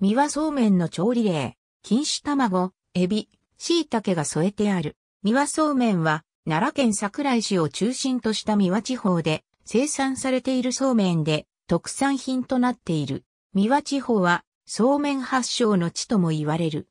三和そうめんの調理例、錦糸卵、エビ、椎茸が添えてある。三輪そうめんは、奈良県桜井市を中心とした三輪地方で生産されているそうめんで特産品となっている。三輪地方は、そうめん発祥の地とも言われる。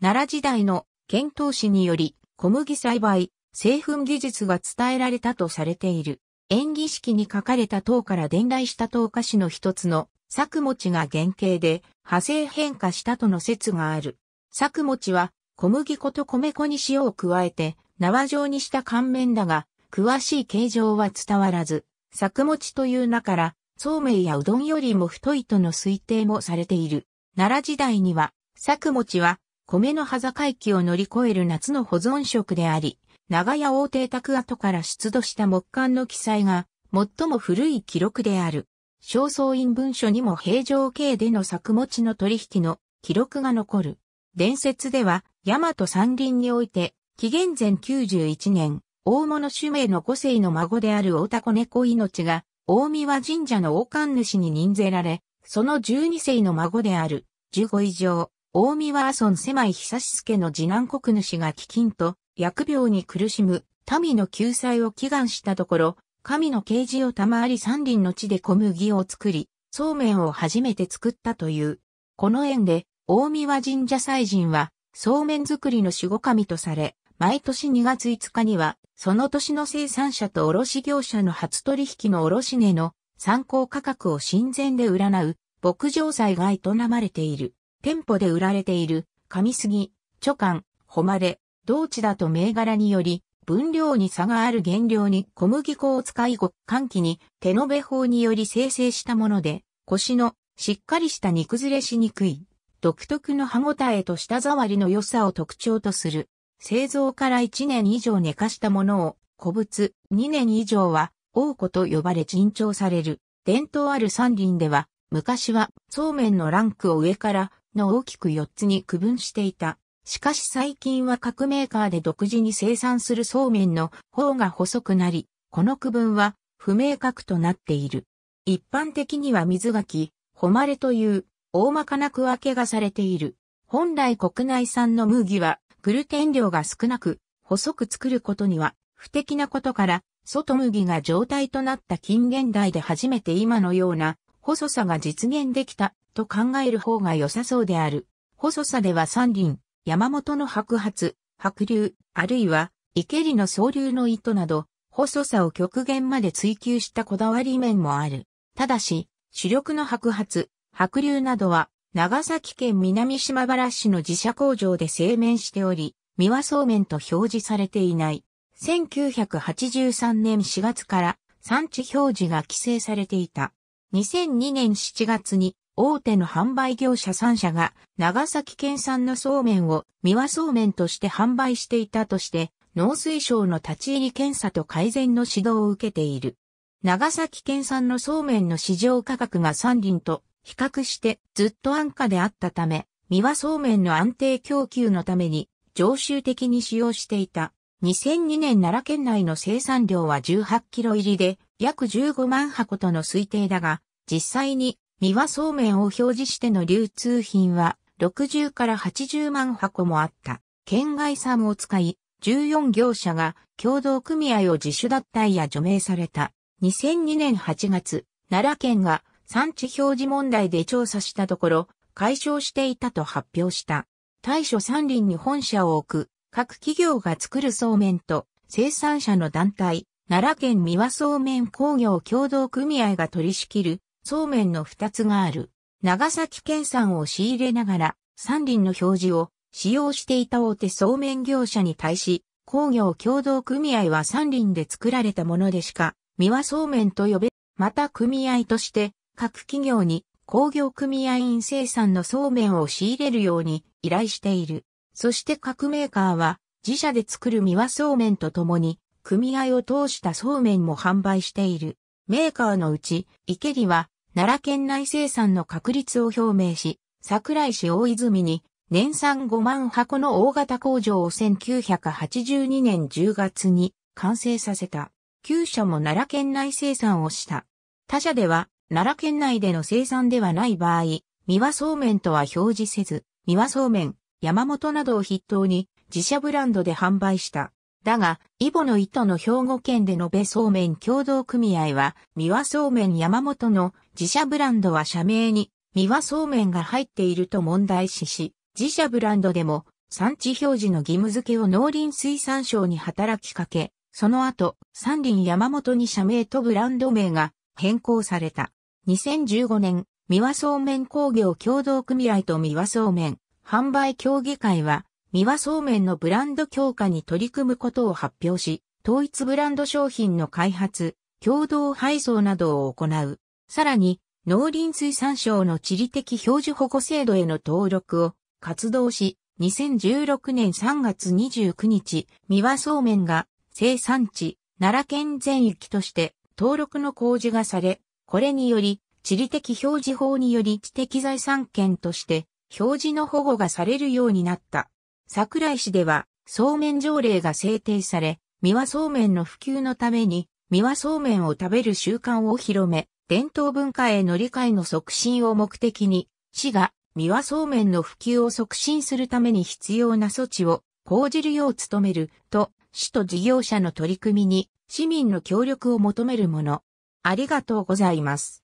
奈良時代の遣唐使により、小麦栽培、製粉技術が伝えられたとされている。演技式に書かれた塔から伝来した塔歌詞の一つの作餅が原型で派生変化したとの説がある。作餅は小麦粉と米粉に塩を加えて縄状にした乾麺だが、詳しい形状は伝わらず、作餅という名から、そうめんやうどんよりも太いとの推定もされている。奈良時代には、作餅は米の端境期を乗り越える夏の保存食であり、長屋大邸宅跡から出土した木簡の記載が最も古い記録である。正倉院文書にも平城系での作物の取引の記録が残る。伝説では、大和山林において、紀元前91年、大物主名の五世の孫である大田子猫命が、大宮神社の王冠主に任ぜられ、その12世の孫である、15以上、大宮阿孫狭い久し助の次男国主が飢饉と、薬病に苦しむ、民の救済を祈願したところ、神の啓示を賜り三輪の地で小麦を作り、そうめんを初めて作ったという。この縁で、大宮神社祭神は、そうめん作りの守護神とされ、毎年2月5日には、その年の生産者と卸業者の初取引の卸値の参考価格を神前で占う、牧場祭が営まれている。店舗で売られている、神杉、貯管、誉れ、同地だと銘柄により、分量に差がある原料に小麦粉を使い極寒機に手延べ法により生成したもので、腰のしっかりした煮崩れしにくい、独特の歯ごたえと舌触りの良さを特徴とする。製造から1年以上寝かしたものを、古物2年以上は、王子と呼ばれ珍重される。伝統ある山林では、昔はそうめんのランクを上からの大きく4つに区分していた。しかし最近は各メーカーで独自に生産するそうめんの方が細くなり、この区分は不明確となっている。一般的には水垣、誉れという大まかな区分けがされている。本来国内産の麦はグルテン量が少なく、細く作ることには不適なことから、外麦が状態となった近現代で初めて今のような細さが実現できたと考える方が良さそうである。細さでは三輪、山本の白髪、白竜、あるいは池里の総流の糸など、細さを極限まで追求したこだわり面もある。ただし、主力の白髪、白竜などは、長崎県南島原市の自社工場で製麺しており、三輪そうめんと表示されていない。1983年4月から産地表示が規制されていた。2002年7月に大手の販売業者3社が長崎県産のそうめんを三輪そうめんとして販売していたとして農水省の立ち入り検査と改善の指導を受けている。長崎県産のそうめんの市場価格が三輪と比較してずっと安価であったため、三輪そうめんの安定供給のために常習的に使用していた。2002年奈良県内の生産量は18キロ入りで約15万箱との推定だが、実際に三輪そうめんを表示しての流通品は60から80万箱もあった。県外産を使い、14業者が共同組合を自主脱退や除名された。2002年8月、奈良県が産地表示問題で調査したところ、解消していたと発表した。大所山林に本社を置く、各企業が作るそうめんと、生産者の団体、奈良県三輪そうめん工業共同組合が取り仕切る、そうめんの二つがある。長崎県産を仕入れながら、三輪の表示を使用していた大手そうめん業者に対し、工業共同組合は三輪で作られたものでしか、三輪そうめんと呼べ、また組合として、各企業に工業組合員生産のそうめんを仕入れるように依頼している。そして各メーカーは、自社で作る三輪そうめんとともに、組合を通したそうめんも販売している。メーカーのうち、池里は、奈良県内生産の確立を表明し、桜井市大泉に年産5万箱の大型工場を1982年10月に完成させた。旧社も奈良県内生産をした。他社では奈良県内での生産ではない場合、三輪そうめんとは表示せず、三輪そうめん、山本などを筆頭に自社ブランドで販売した。だが、イボの糸の兵庫県でのべそうめん共同組合は、三輪そうめん山本の自社ブランドは社名に、三輪そうめんが入っていると問題視し、自社ブランドでも産地表示の義務付けを農林水産省に働きかけ、その後、三輪山本に社名とブランド名が変更された。2015年、三輪そうめん工業共同組合と三輪そうめん販売協議会は、三輪そうめんのブランド強化に取り組むことを発表し、統一ブランド商品の開発、共同配送などを行う。さらに、農林水産省の地理的表示保護制度への登録を活動し、2016年3月29日、三輪そうめんが生産地、奈良県全域として登録の公示がされ、これにより、地理的表示法により知的財産権として表示の保護がされるようになった。桜井市では、そうめん条例が制定され、三輪そうめんの普及のために、三輪そうめんを食べる習慣を広め、伝統文化への理解の促進を目的に、市が三輪そうめんの普及を促進するために必要な措置を講じるよう努めると、市と事業者の取り組みに市民の協力を求めるもの。ありがとうございます。